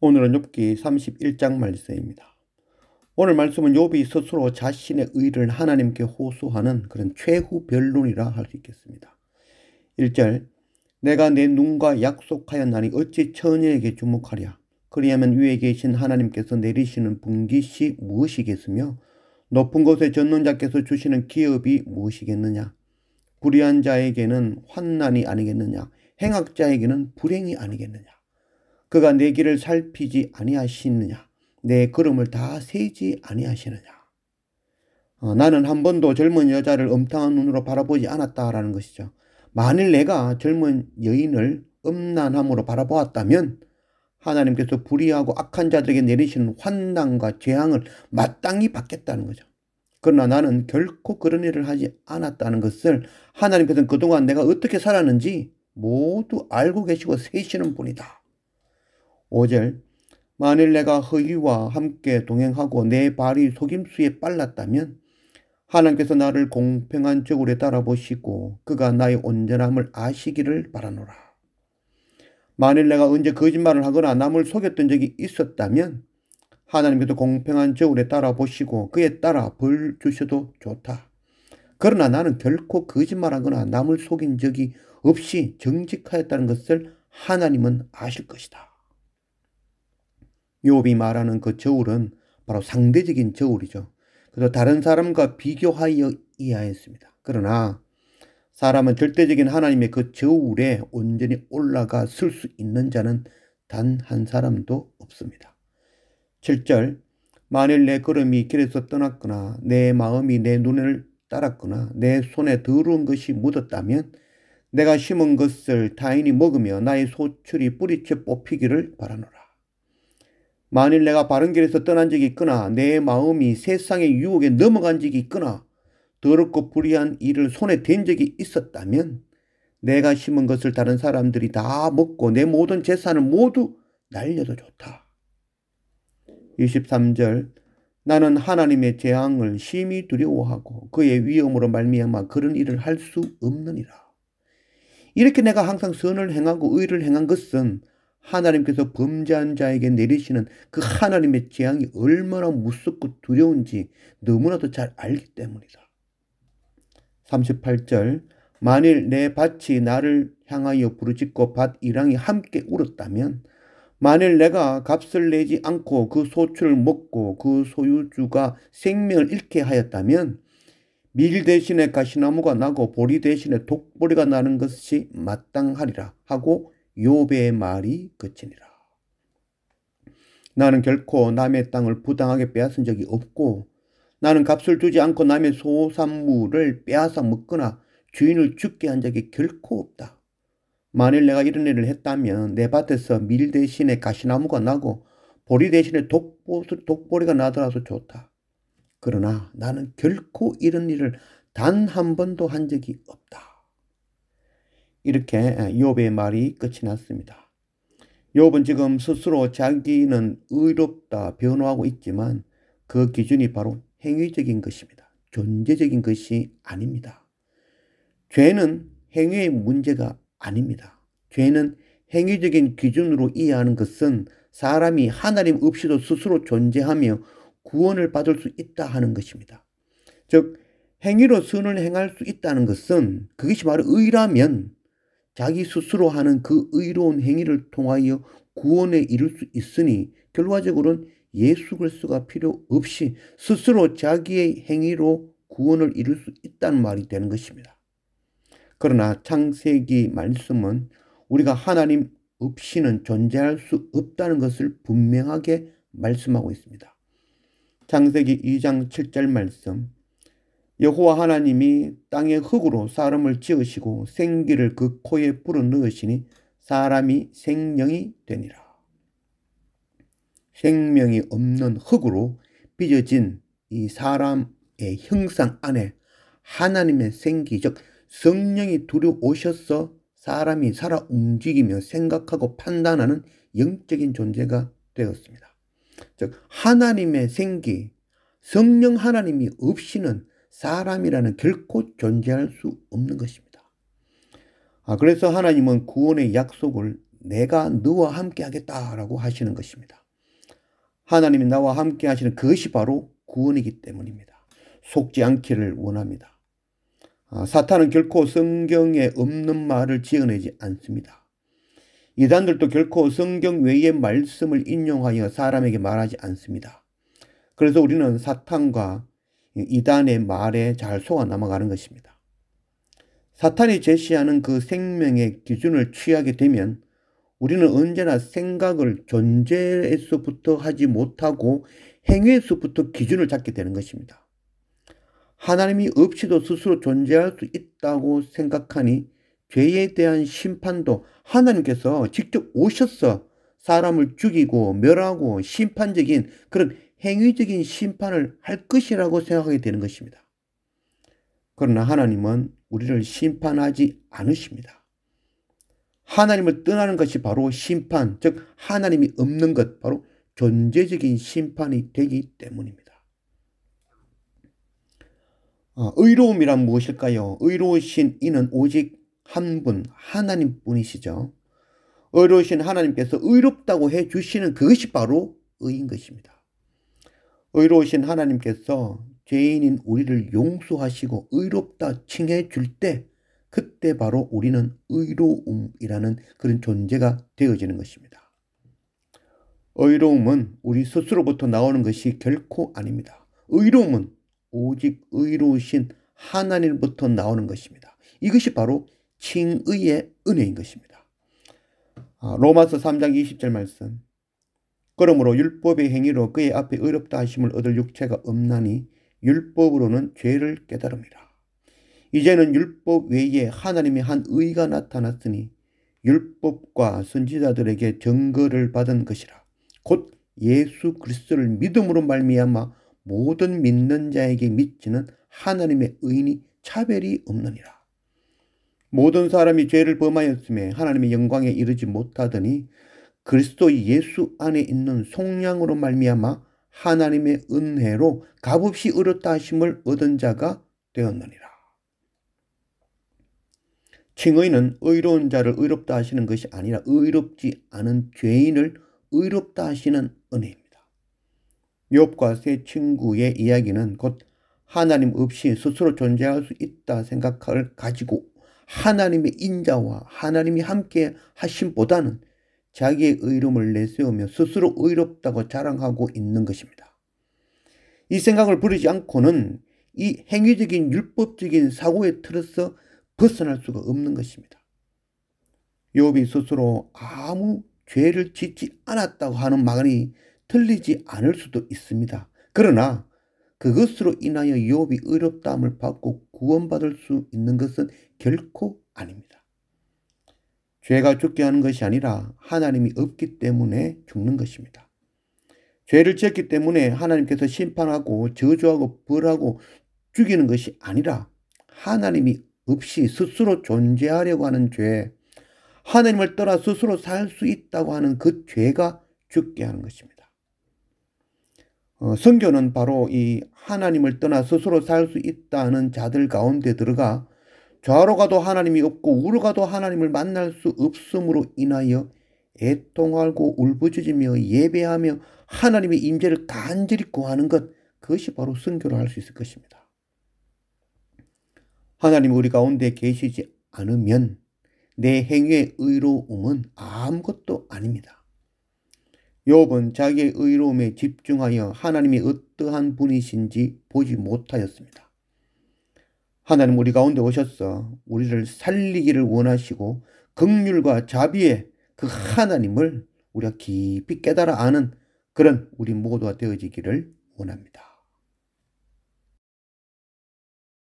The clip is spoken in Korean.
오늘은 욥기 31장 말씀입니다. 오늘 말씀은 욥이 스스로 자신의 의를 하나님께 호소하는 그런 최후 변론이라 할 수 있겠습니다. 1절 내가 내 눈과 약속하였나니 어찌 처녀에게 주목하랴 그리하면 위에 계신 하나님께서 내리시는 분깃이 무엇이겠으며 높은 곳에 젖는 자께서 주시는 기업이 무엇이겠느냐 불의한 자에게는 환난이 아니겠느냐 행악자에게는 불행이 아니겠느냐 그가 내 길을 살피지 아니하시느냐? 내 걸음을 다 세지 아니하시느냐? 어, 나는 한 번도 젊은 여자를 엄탕한 눈으로 바라보지 않았다라는 것이죠. 만일 내가 젊은 여인을 음란함으로 바라보았다면 하나님께서 불의하고 악한 자들에게 내리시는 환난과 재앙을 마땅히 받겠다는 거죠. 그러나 나는 결코 그런 일을 하지 않았다는 것을 하나님께서는 그동안 내가 어떻게 살았는지 모두 알고 계시고 세시는 분이다. 5절 만일 내가 허위와 함께 동행하고 내 발이 속임수에 빨랐다면 하나님께서 나를 공평한 적으로 따라보시고 그가 나의 온전함을 아시기를 바라노라. 만일 내가 언제 거짓말을 하거나 남을 속였던 적이 있었다면 하나님께서 공평한 저울에 따라 보시고 그에 따라 벌 주셔도 좋다. 그러나 나는 결코 거짓말하거나 남을 속인 적이 없이 정직하였다는 것을 하나님은 아실 것이다. 요비 말하는 그 저울은 바로 상대적인 저울이죠. 그래서 다른 사람과 비교하여 이해하였습니다. 그러나 사람은 절대적인 하나님의 그 저울에 온전히 올라가 쓸 수 있는 자는 단 한 사람도 없습니다. 7절 만일 내 걸음이 길에서 떠났거나 내 마음이 내 눈을 따랐거나 내 손에 더러운 것이 묻었다면 내가 심은 것을 타인이 먹으며 나의 소출이 뿌리채 뽑히기를 바라노라. 만일 내가 바른 길에서 떠난 적이 있거나 내 마음이 세상의 유혹에 넘어간 적이 있거나 더럽고 불의한 일을 손에 댄 적이 있었다면 내가 심은 것을 다른 사람들이 다 먹고 내 모든 재산을 모두 날려도 좋다. 23절 나는 하나님의 재앙을 심히 두려워하고 그의 위험으로 말미암아 그런 일을 할 수 없느니라. 이렇게 내가 항상 선을 행하고 의를 행한 것은 하나님께서 범죄한 자에게 내리시는 그 하나님의 재앙이 얼마나 무섭고 두려운지 너무나도 잘 알기 때문이다. 38절 만일 내 밭이 나를 향하여 부르짖고 밭 이랑이 함께 울었다면 만일 내가 값을 내지 않고 그 소출을 먹고 그 소유주가 생명을 잃게 하였다면 밀 대신에 가시나무가 나고 보리 대신에 독보리가 나는 것이 마땅하리라 하고 요배의 말이 그치니라. 나는 결코 남의 땅을 부당하게 빼앗은 적이 없고 나는 값을 주지 않고 남의 소산물을 빼앗아 먹거나 주인을 죽게 한 적이 결코 없다. 만일 내가 이런 일을 했다면 내 밭에서 밀 대신에 가시나무가 나고 보리 대신에 독보리가 나더라도 좋다. 그러나 나는 결코 이런 일을 단 한 번도 한 적이 없다. 이렇게 욥의 예, 말이 끝이 났습니다. 욥은 지금 스스로 자기는 의롭다 변호하고 있지만 그 기준이 바로 행위적인 것입니다. 존재적인 것이 아닙니다. 죄는 행위의 문제가 아닙니다. 죄는 행위적인 기준으로 이해하는 것은 사람이 하나님 없이도 스스로 존재하며 구원을 받을 수 있다 하는 것입니다. 즉 행위로 선을 행할 수 있다는 것은 그것이 바로 의라면 자기 스스로 하는 그 의로운 행위를 통하여 구원에 이를 수 있으니 결과적으로는 예수 그리스도가 필요 없이 스스로 자기의 행위로 구원을 이룰 수 있다는 말이 되는 것입니다. 그러나 창세기 말씀은 우리가 하나님 없이는 존재할 수 없다는 것을 분명하게 말씀하고 있습니다. 창세기 2장 7절 말씀 여호와 하나님이 땅의 흙으로 사람을 지으시고 생기를 그 코에 불어 넣으시니 사람이 생명이 되니라. 생명이 없는 흙으로 빚어진 이 사람의 형상 안에 하나님의 생기, 즉 성령이 들어오셔서 사람이 살아 움직이며 생각하고 판단하는 영적인 존재가 되었습니다. 즉 하나님의 생기, 성령 하나님이 없이는 사람이라는 결코 존재할 수 없는 것입니다. 아, 그래서 하나님은 구원의 약속을 내가 너와 함께 하겠다라고 하시는 것입니다. 하나님이 나와 함께 하시는 그것이 바로 구원이기 때문입니다. 속지 않기를 원합니다. 아, 사탄은 결코 성경에 없는 말을 지어내지 않습니다. 이단들도 결코 성경 외의 말씀을 인용하여 사람에게 말하지 않습니다. 그래서 우리는 사탄과 이단의 말에 잘 속아 넘어가는 것입니다. 사탄이 제시하는 그 생명의 기준을 취하게 되면 우리는 언제나 생각을 존재에서부터 하지 못하고 행위에서부터 기준을 잡게 되는 것입니다. 하나님이 없이도 스스로 존재할 수 있다고 생각하니 죄에 대한 심판도 하나님께서 직접 오셔서 사람을 죽이고 멸하고 심판적인 그런 행위적인 심판을 할 것이라고 생각하게 되는 것입니다. 그러나 하나님은 우리를 심판하지 않으십니다. 하나님을 떠나는 것이 바로 심판, 즉 하나님이 없는 것, 바로 존재적인 심판이 되기 때문입니다. 아, 의로움이란 무엇일까요? 의로우신 이는 오직 한 분, 하나님 뿐이시죠. 의로우신 하나님께서 의롭다고 해 주시는 그것이 바로 의인 것입니다. 의로우신 하나님께서 죄인인 우리를 용서하시고 의롭다 칭해 줄때 그때 바로 우리는 의로움이라는 그런 존재가 되어지는 것입니다. 의로움은 우리 스스로부터 나오는 것이 결코 아닙니다. 의로움은 오직 의로우신 하나님부터 나오는 것입니다. 이것이 바로 칭의의 은혜인 것입니다. 아, 로마서 3장 20절 말씀. 그러므로 율법의 행위로 그의 앞에 의롭다 하심을 얻을 육체가 없나니 율법으로는 죄를 깨달음이라. 이제는 율법 외에 하나님의 한 의가 나타났으니 율법과 선지자들에게 증거를 받은 것이라. 곧 예수 그리스도를 믿음으로 말미암아 모든 믿는 자에게 미치는 하나님의 의인이 차별이 없느니라. 모든 사람이 죄를 범하였음에 하나님의 영광에 이르지 못하더니 그리스도 예수 안에 있는 속량으로 말미암아 하나님의 은혜로 값없이 의롭다 하심을 얻은 자가 되었느니라. 칭의는 의로운 자를 의롭다 하시는 것이 아니라 의롭지 않은 죄인을 의롭다 하시는 은혜입니다. 욥과 세 친구의 이야기는 곧 하나님 없이 스스로 존재할 수 있다 생각을 가지고 하나님의 인자와 하나님이 함께 하심보다는 자기의 의로움을 내세우며 스스로 의롭다고 자랑하고 있는 것입니다. 이 생각을 버리지 않고는 이 행위적인 율법적인 사고의 틀에서 벗어날 수가 없는 것입니다. 요비 스스로 아무 죄를 짓지 않았다고 하는 말이 틀리지 않을 수도 있습니다. 그러나 그것으로 인하여 요비 의롭다함을 받고 구원받을 수 있는 것은 결코 아닙니다. 죄가 죽게 하는 것이 아니라 하나님이 없기 때문에 죽는 것입니다. 죄를 지었기 때문에 하나님께서 심판하고 저주하고 벌하고 죽이는 것이 아니라 하나님이 없이 스스로 존재하려고 하는 죄, 하나님을 떠나 스스로 살 수 있다고 하는 그 죄가 죽게 하는 것입니다. 어, 성교는 바로 이 하나님을 떠나 스스로 살 수 있다는 자들 가운데 들어가 좌로 가도 하나님이 없고 우로 가도 하나님을 만날 수 없음으로 인하여 애통하고 울부짖으며 예배하며 하나님의 임재를 간절히 구하는 것 그것이 바로 선교를 할 수 있을 것입니다. 하나님 우리 가운데 계시지 않으면 내 행위의 의로움은 아무것도 아닙니다. 욥은 자기의 의로움에 집중하여 하나님이 어떠한 분이신지 보지 못하였습니다. 하나님 우리 가운데 오셨어. 우리를 살리기를 원하시고 극률과 자비의 그 하나님을 우리가 깊이 깨달아 아는 그런 우리 모두가 되어지기를 원합니다.